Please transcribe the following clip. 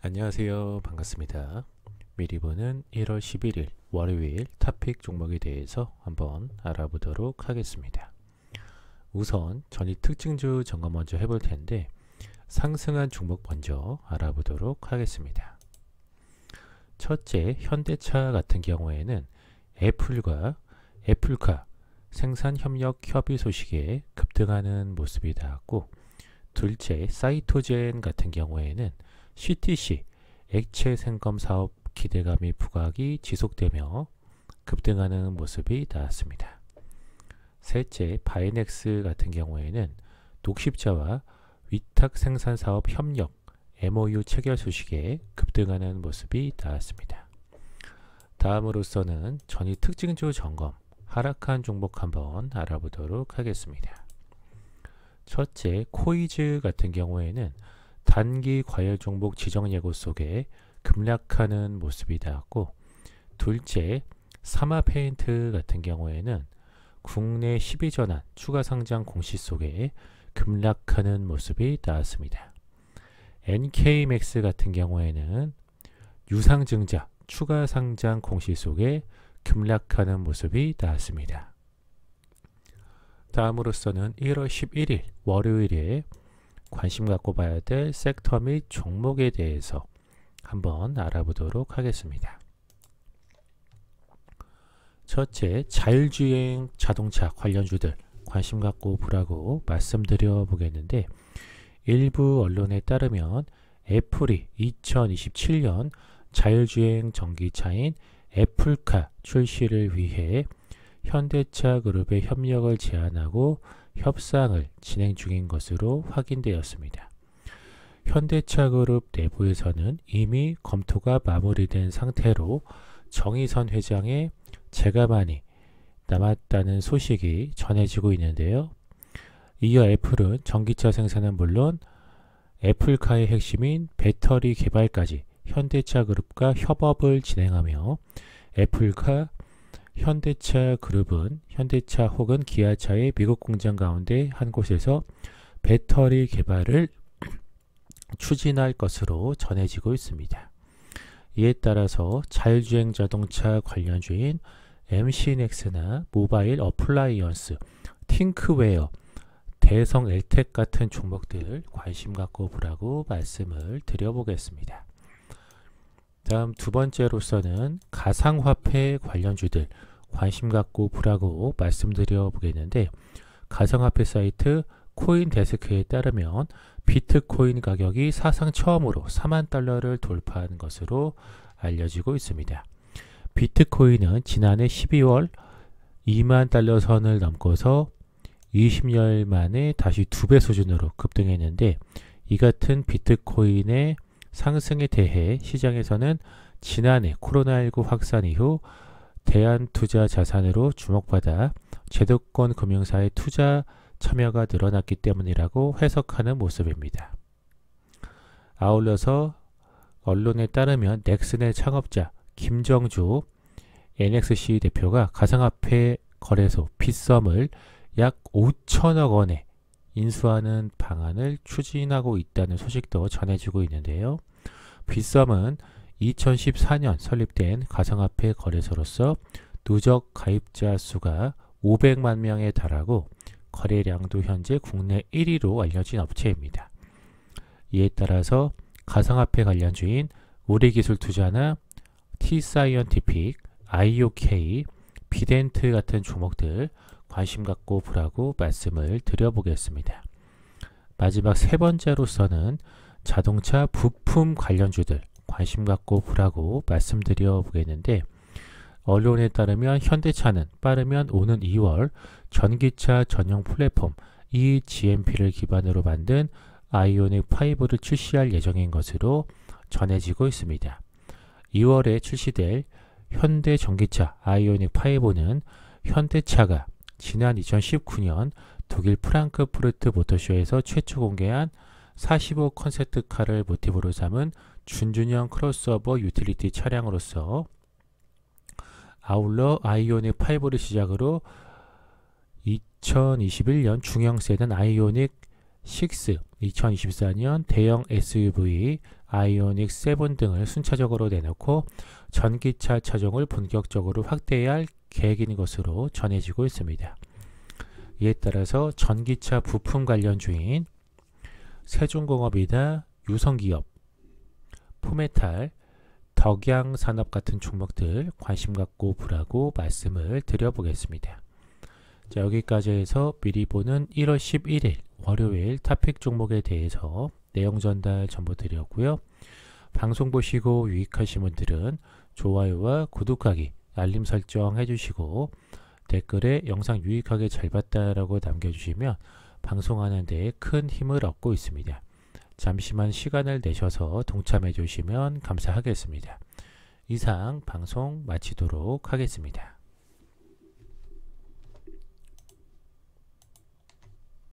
안녕하세요. 반갑습니다. 미리 보는 1월 11일 월요일 탑픽 종목에 대해서 한번 알아보도록 하겠습니다. 우선 전입 특징주 점검 먼저 해볼 텐데 상승한 종목 먼저 알아보도록 하겠습니다. 첫째, 현대차 같은 경우에는 애플과 애플카 생산협력 협의 소식에 급등하는 모습이 나왔고 둘째, 사이토젠 같은 경우에는 CTC 액체 생검 사업 기대감이 부각이 지속되며 급등하는 모습이 나왔습니다. 셋째, 바이넥스 같은 경우에는 독십자와 위탁 생산 사업 협력 MOU 체결 소식에 급등하는 모습이 나왔습니다. 다음으로서는 전이 특징주 점검, 하락한 종목 한번 알아보도록 하겠습니다. 첫째, 코이즈 같은 경우에는 단기 과열 종목 지정 예고 속에 급락하는 모습이 나왔고 둘째, 사마 페인트 같은 경우에는 국내 12전환 추가 상장 공시 속에 급락하는 모습이 나왔습니다. NK맥스 같은 경우에는 유상증자 추가 상장 공시 속에 급락하는 모습이 나왔습니다. 다음으로서는 1월 11일 월요일에 관심 갖고 봐야 될 섹터 및 종목에 대해서 한번 알아보도록 하겠습니다. 첫째, 자율주행 자동차 관련주들 관심 갖고 보라고 말씀드려 보겠는데 일부 언론에 따르면 애플이 2027년 자율주행 전기차인 애플카 출시를 위해 현대차 그룹의 협력을 제안하고 협상을 진행 중인 것으로 확인되었습니다. 현대차그룹 내부에서는 이미 검토가 마무리된 상태로 정의선 회장의 재가만이 남았다는 소식이 전해지고 있는데요. 이어 애플은 전기차 생산은 물론 애플카의 핵심인 배터리 개발까지 현대차 그룹과 협업을 진행하며 애플카 현대차 그룹은 현대차 혹은 기아차의 미국 공장 가운데 한 곳에서 배터리 개발을 추진할 것으로 전해지고 있습니다. 이에 따라서 자율주행 자동차 관련주인 MCNX나 모바일 어플라이언스, 팅크웨어, 대성 엘텍 같은 종목들 관심 갖고 보라고 말씀을 드려보겠습니다. 다음 두 번째로서는 가상화폐 관련주들 관심 갖고 보라고 말씀드려 보겠는데 가상화폐 사이트 코인데스크에 따르면 비트코인 가격이 사상 처음으로 4만 달러를 돌파한 것으로 알려지고 있습니다. 비트코인은 지난해 12월 2만 달러 선을 넘고서 20년 만에 다시 두 배 수준으로 급등했는데 이 같은 비트코인의 상승에 대해 시장에서는 지난해 코로나19 확산 이후 대한투자자산으로 주목받아 제도권 금융사의 투자 참여가 늘어났기 때문이라고 해석하는 모습입니다. 아울러서 언론에 따르면 넥슨의 창업자 김정주 NXC 대표가 가상화폐 거래소 빗썸을 약 5천억 원에 인수하는 방안을 추진하고 있다는 소식도 전해지고 있는데요. 빗썸은 2014년 설립된 가상화폐 거래소로서 누적 가입자 수가 500만 명에 달하고 거래량도 현재 국내 1위로 알려진 업체입니다. 이에 따라서 가상화폐 관련주인 우리기술 투자나 T사이언티픽, IOK, 비덴트 같은 종목들 관심 갖고 보라고 말씀을 드려보겠습니다. 마지막 세 번째로서는 자동차 부품 관련주들 관심 갖고 보라고 말씀드려 보겠는데 언론에 따르면 현대차는 빠르면 오는 2월 전기차 전용 플랫폼 EGMP를 기반으로 만든 아이오닉 5를 출시할 예정인 것으로 전해지고 있습니다. 2월에 출시될 현대 전기차 아이오닉 5는 현대차가 지난 2019년 독일 프랑크푸르트 모터쇼에서 최초 공개한 45 컨셉트카를 모티브로 삼은 준준형 크로스오버 유틸리티 차량으로서 아울러 아이오닉 5를 시작으로 2021년 중형 세대는 아이오닉 6, 2024년 대형 SUV 아이오닉 7 등을 순차적으로 내놓고 전기차 차종을 본격적으로 확대해야 할 계획인 것으로 전해지고 있습니다. 이에 따라서 전기차 부품 관련주인 세종공업이나 유성기업, 포메탈, 덕양산업 같은 종목들 관심 갖고 보라고 말씀을 드려보겠습니다. 자 여기까지 해서 미리 보는 1월 11일 월요일 탑픽 종목에 대해서 내용 전달 전부 드렸고요. 방송 보시고 유익하신 분들은 좋아요와 구독하기 알림 설정 해주시고 댓글에 영상 유익하게 잘 봤다라고 남겨주시면 방송하는 데에 큰 힘을 얻고 있습니다. 잠시만 시간을 내셔서 동참해 주시면 감사하겠습니다. 이상 방송 마치도록 하겠습니다.